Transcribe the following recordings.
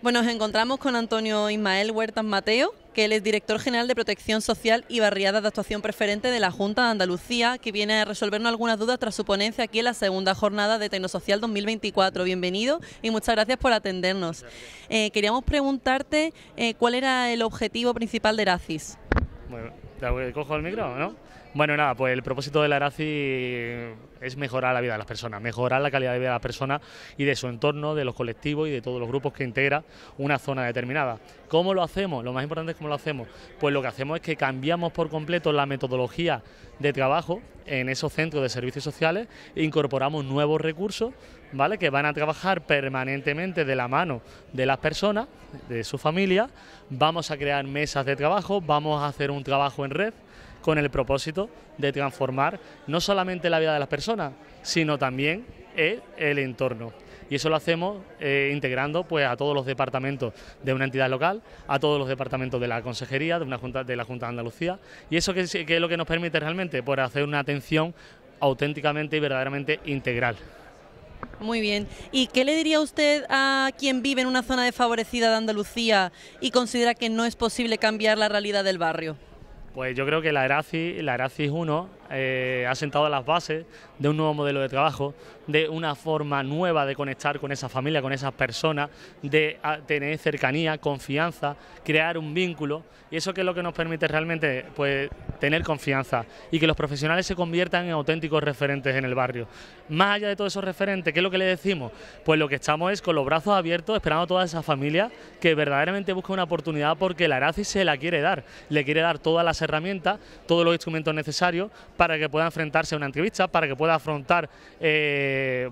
Bueno, nos encontramos con Antonio Ismael Huertas Mateo, que él es director general de Protección Social y Barriadas de Actuación Preferente de la Junta de Andalucía, que viene a resolvernos algunas dudas tras su ponencia aquí en la segunda jornada de Tecnosocial 2024. Bienvenido y muchas gracias por atendernos. Eh, queríamos preguntarte eh, cuál era el objetivo principal de RACIS. Bueno ¿Cojo el micro no? Bueno, nada, pues el propósito de la ERACI es mejorar la vida de las personas, mejorar la calidad de vida de las personas y de su entorno, de los colectivos y de todos los grupos que integra una zona determinada. ¿Cómo lo hacemos? Lo más importante es cómo lo hacemos. Pues lo que hacemos es que cambiamos por completo la metodología de trabajo en esos centros de servicios sociales e incorporamos nuevos recursos ¿vale? que van a trabajar permanentemente de la mano de las personas, de su familia. Vamos a crear mesas de trabajo, vamos a hacer un trabajo en red con el propósito de transformar no solamente la vida de las personas, sino también el, entorno. Y eso lo hacemos eh, integrando pues, a todos los departamentos de una entidad local, a todos los departamentos de la consejería, de, una junta, de la Junta de Andalucía. ¿Y eso que es lo que nos permite realmente? Pues hacer una atención auténticamente y verdaderamente integral. Muy bien. ¿Y qué le diría usted a quien vive en una zona desfavorecida de Andalucía y considera que no es posible cambiar la realidad del barrio? Pues yo creo que la Erasis, la Erasis 1 eh, ha sentado las bases de un nuevo modelo de trabajo, de una forma nueva de conectar con esa familia, con esas personas, de tener cercanía, confianza, crear un vínculo. Y eso que es lo que nos permite realmente pues, tener confianza y que los profesionales se conviertan en auténticos referentes en el barrio. Más allá de todos esos referentes, ¿qué es lo que le decimos? Pues lo que estamos es con los brazos abiertos esperando a toda esa familia que verdaderamente busque una oportunidad porque la Aracis se la quiere dar. Le quiere dar todas las herramientas, todos los instrumentos necesarios para que pueda enfrentarse a una entrevista, para que pueda afrontar eh,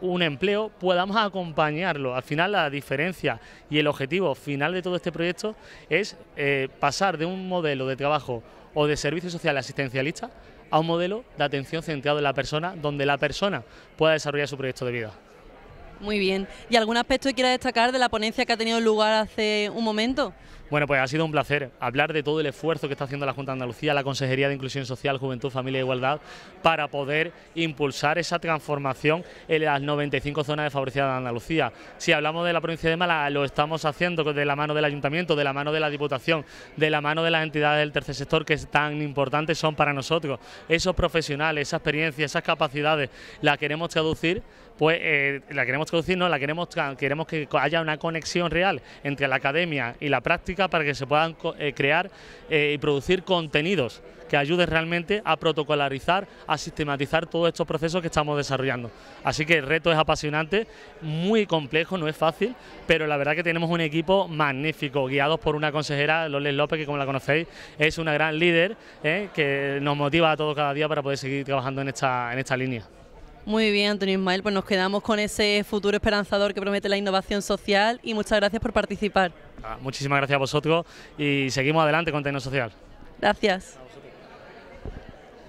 un empleo, podamos acompañarlo. Al final la diferencia y el objetivo final de todo este proyecto es eh, pasar de un modelo de trabajo o de servicio social asistencialista a un modelo de atención centrado en la persona, donde la persona pueda desarrollar su proyecto de vida. Muy bien. ¿Y algún aspecto que quiera destacar de la ponencia que ha tenido lugar hace un momento? Bueno, pues ha sido un placer hablar de todo el esfuerzo que está haciendo la Junta de Andalucía, la Consejería de Inclusión Social, Juventud, Familia e Igualdad, para poder impulsar esa transformación en las 95 zonas de desfavorecidas de Andalucía. Si hablamos de la provincia de Mala, lo estamos haciendo de la mano del Ayuntamiento, de la mano de la Diputación, de la mano de las entidades del tercer sector que tan importantes son para nosotros. Esos profesionales, esa experiencia, esas capacidades, la queremos traducir pues eh, la queremos traducir, no, la queremos, queremos que haya una conexión real entre la academia y la práctica para que se puedan eh, crear eh, y producir contenidos que ayuden realmente a protocolarizar, a sistematizar todos estos procesos que estamos desarrollando. Así que el reto es apasionante, muy complejo, no es fácil, pero la verdad que tenemos un equipo magnífico, guiados por una consejera, Loles López, que como la conocéis es una gran líder, eh, que nos motiva a todos cada día para poder seguir trabajando en esta línea. Muy bien, Antonio Ismael, pues nos quedamos con ese futuro esperanzador que promete la innovación social y muchas gracias por participar. Ah, muchísimas gracias a vosotros y seguimos adelante con Tecno Social. Gracias.